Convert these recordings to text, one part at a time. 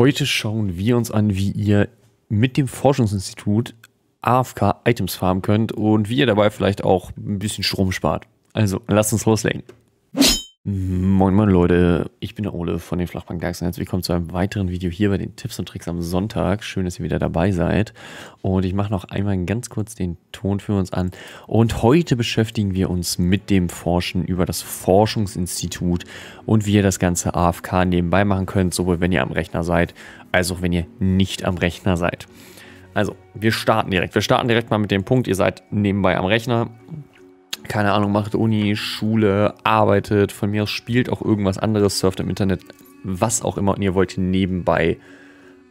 Heute schauen wir uns an, wie ihr mit dem Forschungsinstitut AFK Items farmen könnt und wie ihr dabei vielleicht auch ein bisschen Strom spart. Also lasst uns loslegen. Moin moin Leute, ich bin der Ole von den Flachbank und herzlich willkommen zu einem weiteren Video hier bei den Tipps und Tricks am Sonntag. Schön, dass ihr wieder dabei seid und ich mache noch einmal ganz kurz den Ton für uns an und heute beschäftigen wir uns mit dem Forschen über das Forschungsinstitut und wie ihr das ganze AFK nebenbei machen könnt, sowohl wenn ihr am Rechner seid, als auch wenn ihr nicht am Rechner seid. Also, wir starten direkt. Wir starten direkt mal mit dem Punkt, ihr seid nebenbei am Rechner keine Ahnung, macht Uni, Schule, arbeitet, von mir aus spielt auch irgendwas anderes, surft im Internet, was auch immer und ihr wollt nebenbei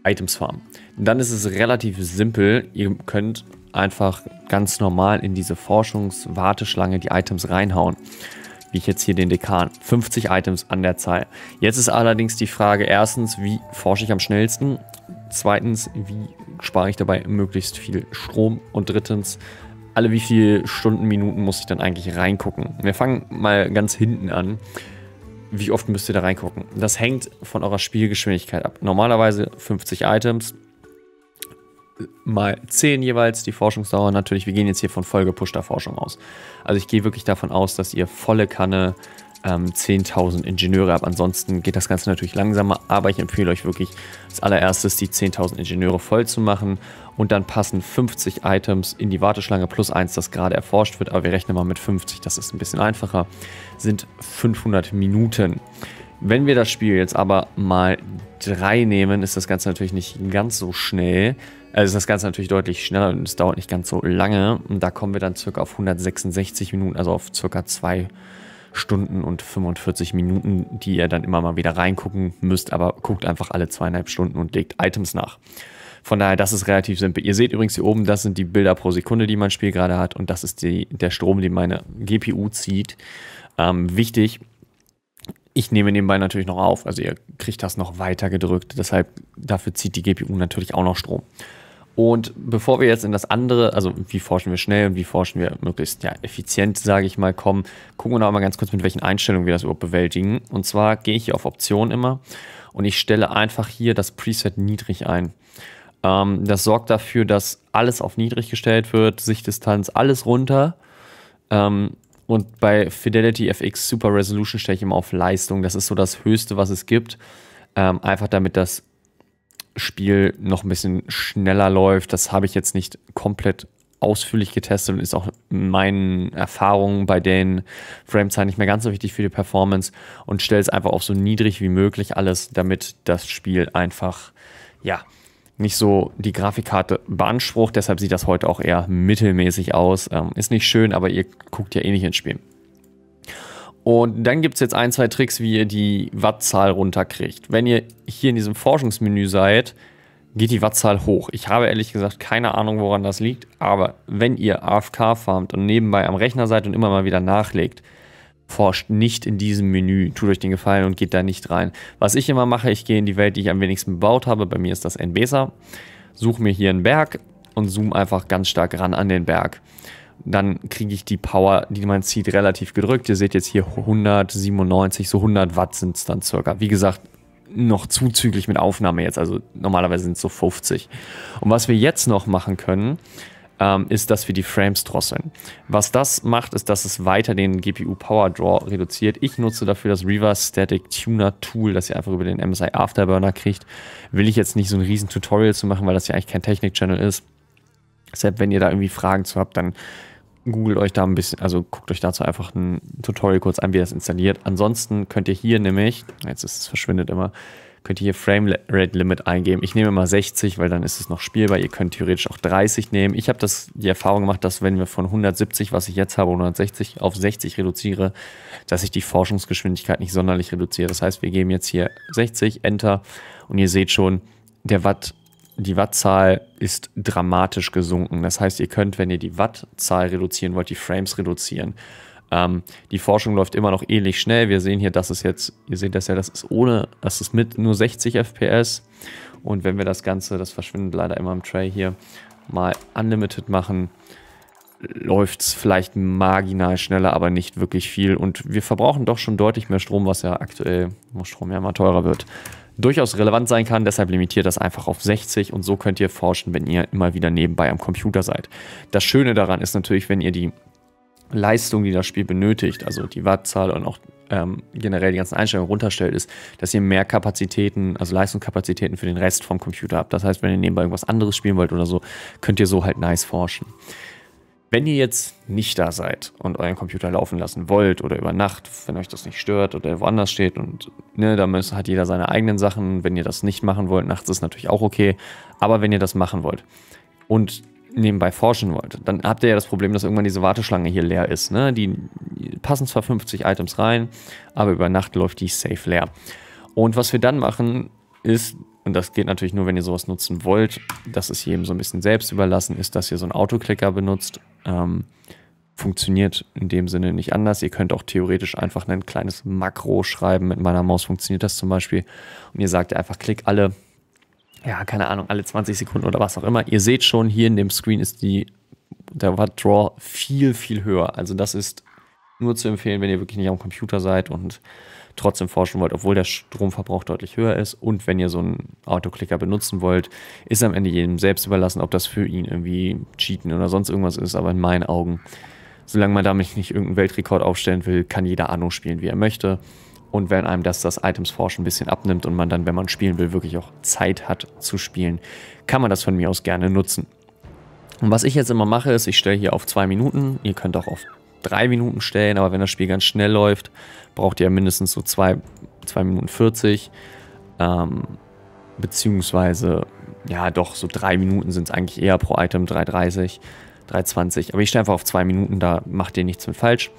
Items farmen. Dann ist es relativ simpel, ihr könnt einfach ganz normal in diese Forschungswarteschlange die Items reinhauen. Wie ich jetzt hier den Dekan. 50 Items an der Zahl. Jetzt ist allerdings die Frage, erstens, wie forsche ich am schnellsten? Zweitens, wie spare ich dabei möglichst viel Strom? Und drittens, alle wie viele Stunden, Minuten muss ich dann eigentlich reingucken? Wir fangen mal ganz hinten an. Wie oft müsst ihr da reingucken? Das hängt von eurer Spielgeschwindigkeit ab. Normalerweise 50 Items, mal 10 jeweils, die Forschungsdauer natürlich. Wir gehen jetzt hier von vollgepushter Forschung aus. Also ich gehe wirklich davon aus, dass ihr volle Kanne 10.000 ähm, Ingenieure ab. Ansonsten geht das Ganze natürlich langsamer, aber ich empfehle euch wirklich als allererstes die 10.000 Ingenieure voll zu machen und dann passen 50 Items in die Warteschlange plus eins, das gerade erforscht wird, aber wir rechnen mal mit 50, das ist ein bisschen einfacher, sind 500 Minuten. Wenn wir das Spiel jetzt aber mal 3 nehmen, ist das Ganze natürlich nicht ganz so schnell. Also ist das Ganze natürlich deutlich schneller und es dauert nicht ganz so lange. Und da kommen wir dann circa auf 166 Minuten, also auf circa 2 Minuten. Stunden und 45 Minuten, die ihr dann immer mal wieder reingucken müsst, aber guckt einfach alle zweieinhalb Stunden und legt Items nach. Von daher, das ist relativ simpel. Ihr seht übrigens hier oben, das sind die Bilder pro Sekunde, die mein Spiel gerade hat und das ist die, der Strom, den meine GPU zieht. Ähm, wichtig, ich nehme nebenbei natürlich noch auf, also ihr kriegt das noch weiter gedrückt, deshalb dafür zieht die GPU natürlich auch noch Strom. Und bevor wir jetzt in das andere, also wie forschen wir schnell und wie forschen wir möglichst ja, effizient, sage ich mal, kommen, gucken wir noch mal ganz kurz, mit welchen Einstellungen wir das überhaupt bewältigen. Und zwar gehe ich hier auf Optionen immer und ich stelle einfach hier das Preset niedrig ein. Ähm, das sorgt dafür, dass alles auf niedrig gestellt wird, Sichtdistanz, alles runter. Ähm, und bei Fidelity FX Super Resolution stelle ich immer auf Leistung. Das ist so das Höchste, was es gibt. Ähm, einfach damit das Spiel noch ein bisschen schneller läuft. Das habe ich jetzt nicht komplett ausführlich getestet und ist auch meinen Erfahrungen bei den Framezeiten halt nicht mehr ganz so wichtig für die Performance und stelle es einfach auf so niedrig wie möglich alles, damit das Spiel einfach, ja, nicht so die Grafikkarte beansprucht. Deshalb sieht das heute auch eher mittelmäßig aus. Ähm, ist nicht schön, aber ihr guckt ja eh nicht ins Spiel. Und dann gibt es jetzt ein, zwei Tricks, wie ihr die Wattzahl runterkriegt. Wenn ihr hier in diesem Forschungsmenü seid, geht die Wattzahl hoch. Ich habe ehrlich gesagt keine Ahnung, woran das liegt, aber wenn ihr AFK farmt und nebenbei am Rechner seid und immer mal wieder nachlegt, forscht nicht in diesem Menü, tut euch den Gefallen und geht da nicht rein. Was ich immer mache, ich gehe in die Welt, die ich am wenigsten gebaut habe, bei mir ist das Nbesa, suche mir hier einen Berg und zoome einfach ganz stark ran an den Berg dann kriege ich die Power, die man zieht, relativ gedrückt. Ihr seht jetzt hier 197, so 100 Watt sind es dann circa. Wie gesagt, noch zuzüglich mit Aufnahme jetzt, also normalerweise sind es so 50. Und was wir jetzt noch machen können, ähm, ist, dass wir die Frames drosseln. Was das macht, ist, dass es weiter den GPU Power Draw reduziert. Ich nutze dafür das Reverse Static Tuner Tool, das ihr einfach über den MSI Afterburner kriegt. Will ich jetzt nicht so ein riesen Tutorial zu machen, weil das ja eigentlich kein Technik-Channel ist. Deshalb, wenn ihr da irgendwie Fragen zu habt, dann googelt euch da ein bisschen, also guckt euch dazu einfach ein Tutorial kurz an, wie ihr das installiert. Ansonsten könnt ihr hier nämlich, jetzt ist es verschwindet immer, könnt ihr hier Frame Rate Limit eingeben. Ich nehme mal 60, weil dann ist es noch spielbar. Ihr könnt theoretisch auch 30 nehmen. Ich habe das die Erfahrung gemacht, dass wenn wir von 170, was ich jetzt habe, 160 auf 60 reduziere, dass ich die Forschungsgeschwindigkeit nicht sonderlich reduziere. Das heißt, wir geben jetzt hier 60 Enter und ihr seht schon, der Watt die Wattzahl ist dramatisch gesunken. Das heißt, ihr könnt, wenn ihr die Wattzahl reduzieren wollt, die Frames reduzieren. Ähm, die Forschung läuft immer noch ähnlich schnell. Wir sehen hier, das ist jetzt, ihr seht das ja, das ist ohne, das ist mit nur 60 FPS. Und wenn wir das Ganze, das verschwindet leider immer im Tray hier, mal unlimited machen, läuft es vielleicht marginal schneller, aber nicht wirklich viel. Und wir verbrauchen doch schon deutlich mehr Strom, was ja aktuell, wo Strom ja immer teurer wird durchaus relevant sein kann. Deshalb limitiert das einfach auf 60 und so könnt ihr forschen, wenn ihr immer wieder nebenbei am Computer seid. Das Schöne daran ist natürlich, wenn ihr die Leistung, die das Spiel benötigt, also die Wattzahl und auch ähm, generell die ganzen Einstellungen runterstellt, ist, dass ihr mehr Kapazitäten, also Leistungskapazitäten für den Rest vom Computer habt. Das heißt, wenn ihr nebenbei irgendwas anderes spielen wollt oder so, könnt ihr so halt nice forschen. Wenn ihr jetzt nicht da seid und euren Computer laufen lassen wollt oder über Nacht, wenn euch das nicht stört oder woanders steht und ne, da hat jeder seine eigenen Sachen. Wenn ihr das nicht machen wollt, nachts ist natürlich auch okay. Aber wenn ihr das machen wollt und nebenbei forschen wollt, dann habt ihr ja das Problem, dass irgendwann diese Warteschlange hier leer ist. Ne? Die passen zwar 50 Items rein, aber über Nacht läuft die safe leer. Und was wir dann machen, ist und das geht natürlich nur, wenn ihr sowas nutzen wollt. Das ist jedem so ein bisschen selbst überlassen, ist, dass ihr so einen Autoclicker benutzt. Ähm, funktioniert in dem Sinne nicht anders. Ihr könnt auch theoretisch einfach ein kleines Makro schreiben. Mit meiner Maus funktioniert das zum Beispiel. Und ihr sagt einfach, klick alle, ja, keine Ahnung, alle 20 Sekunden oder was auch immer. Ihr seht schon, hier in dem Screen ist die, der Watt Draw viel, viel höher. Also das ist nur zu empfehlen, wenn ihr wirklich nicht am Computer seid und trotzdem forschen wollt, obwohl der Stromverbrauch deutlich höher ist. Und wenn ihr so einen Autoclicker benutzen wollt, ist am Ende jedem selbst überlassen, ob das für ihn irgendwie Cheaten oder sonst irgendwas ist. Aber in meinen Augen, solange man damit nicht irgendeinen Weltrekord aufstellen will, kann jeder Anno spielen, wie er möchte. Und wenn einem das, das Items-Forschen ein bisschen abnimmt und man dann, wenn man spielen will, wirklich auch Zeit hat zu spielen, kann man das von mir aus gerne nutzen. Und was ich jetzt immer mache, ist, ich stelle hier auf zwei Minuten. Ihr könnt auch auf drei Minuten stellen, aber wenn das Spiel ganz schnell läuft, braucht ihr ja mindestens so zwei, zwei Minuten 40. Ähm, beziehungsweise, ja doch, so drei Minuten sind es eigentlich eher pro Item, 3,30, 3,20. Aber ich stehe einfach auf zwei Minuten, da macht ihr nichts mit falsch.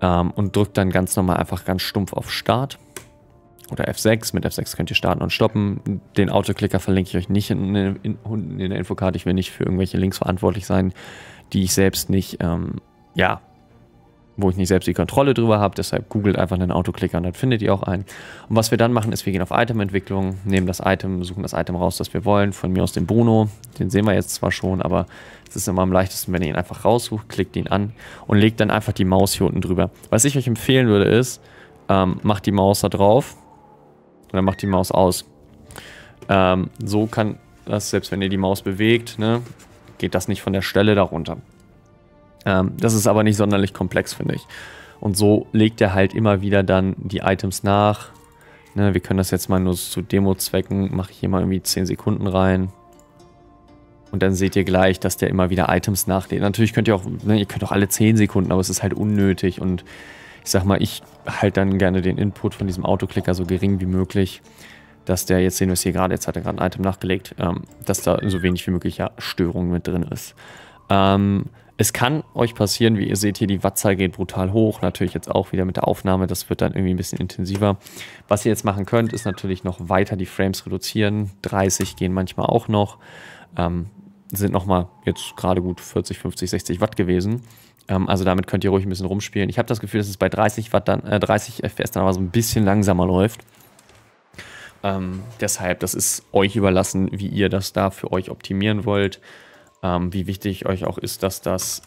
Ähm, und drückt dann ganz normal einfach ganz stumpf auf Start. Oder F6, mit F6 könnt ihr starten und stoppen. Den Autoclicker verlinke ich euch nicht in, in, in der Infokarte. Ich will nicht für irgendwelche Links verantwortlich sein, die ich selbst nicht, ähm, ja, wo ich nicht selbst die Kontrolle drüber habe. Deshalb googelt einfach einen Autoclicker und dann findet ihr auch einen. Und was wir dann machen, ist, wir gehen auf Item-Entwicklung, nehmen das Item, suchen das Item raus, das wir wollen. Von mir aus den Bono, den sehen wir jetzt zwar schon, aber es ist immer am leichtesten, wenn ihr ihn einfach raussucht, klickt ihn an und legt dann einfach die Maus hier unten drüber. Was ich euch empfehlen würde, ist, ähm, macht die Maus da drauf und dann macht die Maus aus. Ähm, so kann das, selbst wenn ihr die Maus bewegt, ne, geht das nicht von der Stelle darunter. Ähm, das ist aber nicht sonderlich komplex, finde ich. Und so legt er halt immer wieder dann die Items nach. Ne, wir können das jetzt mal nur zu Demo-Zwecken, mache ich hier mal irgendwie 10 Sekunden rein. Und dann seht ihr gleich, dass der immer wieder Items nachlädt. Natürlich könnt ihr auch, ne, ihr könnt auch alle 10 Sekunden, aber es ist halt unnötig. Und ich sag mal, ich halte dann gerne den Input von diesem Autoclicker so gering wie möglich, dass der, jetzt sehen wir es hier gerade, jetzt hat er gerade ein Item nachgelegt, ähm, dass da so wenig wie möglich ja, Störung mit drin ist. Ähm, es kann euch passieren, wie ihr seht hier, die Wattzahl geht brutal hoch. Natürlich jetzt auch wieder mit der Aufnahme, das wird dann irgendwie ein bisschen intensiver. Was ihr jetzt machen könnt, ist natürlich noch weiter die Frames reduzieren. 30 gehen manchmal auch noch. Ähm, sind nochmal jetzt gerade gut 40, 50, 60 Watt gewesen. Ähm, also damit könnt ihr ruhig ein bisschen rumspielen. Ich habe das Gefühl, dass es bei 30 Watt dann, äh, 30 FPS dann aber so ein bisschen langsamer läuft. Ähm, deshalb, das ist euch überlassen, wie ihr das da für euch optimieren wollt ähm, wie wichtig euch auch ist, dass das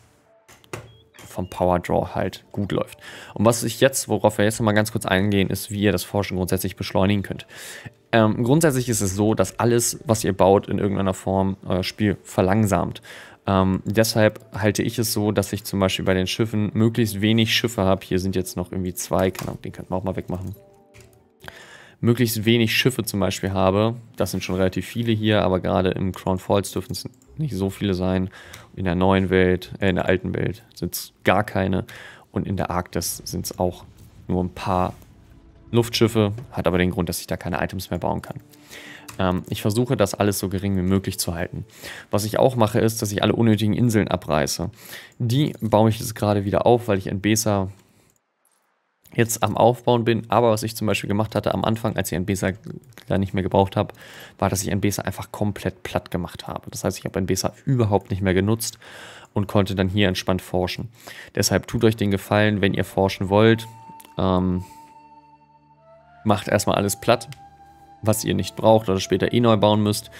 vom Power Draw halt gut läuft. Und was ich jetzt, worauf wir jetzt nochmal ganz kurz eingehen, ist, wie ihr das Forschen grundsätzlich beschleunigen könnt. Ähm, grundsätzlich ist es so, dass alles, was ihr baut, in irgendeiner Form euer Spiel verlangsamt. Ähm, deshalb halte ich es so, dass ich zum Beispiel bei den Schiffen möglichst wenig Schiffe habe. Hier sind jetzt noch irgendwie zwei, keine Ahnung, den könnten wir auch mal wegmachen möglichst wenig Schiffe zum Beispiel habe. Das sind schon relativ viele hier, aber gerade im Crown Falls dürfen es nicht so viele sein. In der neuen Welt, äh, in der alten Welt sind es gar keine. Und in der Arktis sind es auch nur ein paar Luftschiffe. Hat aber den Grund, dass ich da keine Items mehr bauen kann. Ähm, ich versuche, das alles so gering wie möglich zu halten. Was ich auch mache, ist, dass ich alle unnötigen Inseln abreiße. Die baue ich jetzt gerade wieder auf, weil ich in Besa jetzt am Aufbauen bin. Aber was ich zum Beispiel gemacht hatte am Anfang, als ich NBSA da nicht mehr gebraucht habe, war, dass ich NBSA einfach komplett platt gemacht habe. Das heißt, ich habe NBSA überhaupt nicht mehr genutzt und konnte dann hier entspannt forschen. Deshalb tut euch den Gefallen, wenn ihr forschen wollt, ähm, macht erstmal alles platt was ihr nicht braucht oder später eh neu bauen müsst,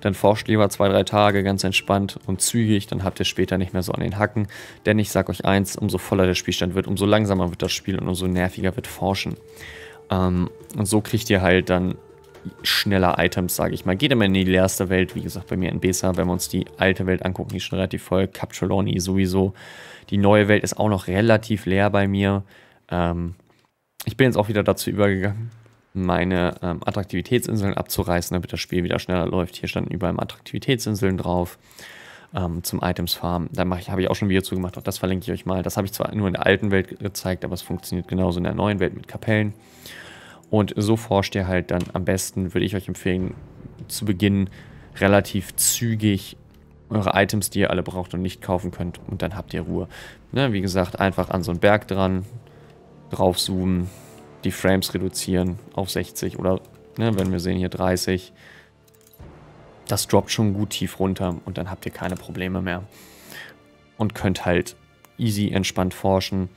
dann forscht lieber zwei, drei Tage ganz entspannt und zügig, dann habt ihr später nicht mehr so an den Hacken. Denn ich sag euch eins, umso voller der Spielstand wird, umso langsamer wird das Spiel und umso nerviger wird Forschen. Ähm, und so kriegt ihr halt dann schneller Items, sage ich mal. Geht immer in die leerste Welt, wie gesagt, bei mir in Besa, wenn wir uns die alte Welt angucken, die ist schon relativ voll. Captroloni sowieso. Die neue Welt ist auch noch relativ leer bei mir. Ähm, ich bin jetzt auch wieder dazu übergegangen, meine ähm, Attraktivitätsinseln abzureißen, damit das Spiel wieder schneller läuft. Hier standen überall Attraktivitätsinseln drauf ähm, zum Items Farm. Da habe ich auch schon ein Video zu gemacht, auch das verlinke ich euch mal. Das habe ich zwar nur in der alten Welt gezeigt, aber es funktioniert genauso in der neuen Welt mit Kapellen. Und so forscht ihr halt dann am besten, würde ich euch empfehlen, zu Beginn relativ zügig eure Items, die ihr alle braucht und nicht kaufen könnt und dann habt ihr Ruhe. Ne, wie gesagt, einfach an so einen Berg dran, draufzoomen, die Frames reduzieren auf 60 oder, ne, wenn wir sehen hier 30. Das droppt schon gut tief runter und dann habt ihr keine Probleme mehr. Und könnt halt easy entspannt forschen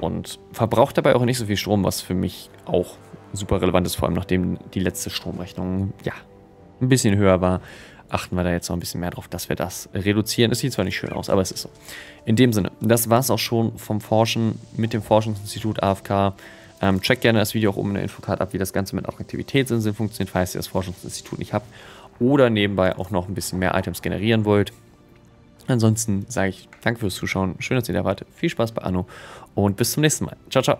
und verbraucht dabei auch nicht so viel Strom, was für mich auch super relevant ist, vor allem nachdem die letzte Stromrechnung, ja, ein bisschen höher war, achten wir da jetzt noch ein bisschen mehr drauf, dass wir das reduzieren. Es sieht zwar nicht schön aus, aber es ist so. In dem Sinne, das war es auch schon vom Forschen mit dem Forschungsinstitut AFK. Ähm, check gerne das Video auch oben in der Infocard ab, wie das Ganze mit Attraktivitätsinseln funktioniert, falls ihr das Forschungsinstitut nicht habt oder nebenbei auch noch ein bisschen mehr Items generieren wollt. Ansonsten sage ich danke fürs Zuschauen, schön, dass ihr da wart, viel Spaß bei Anno und bis zum nächsten Mal. Ciao, ciao.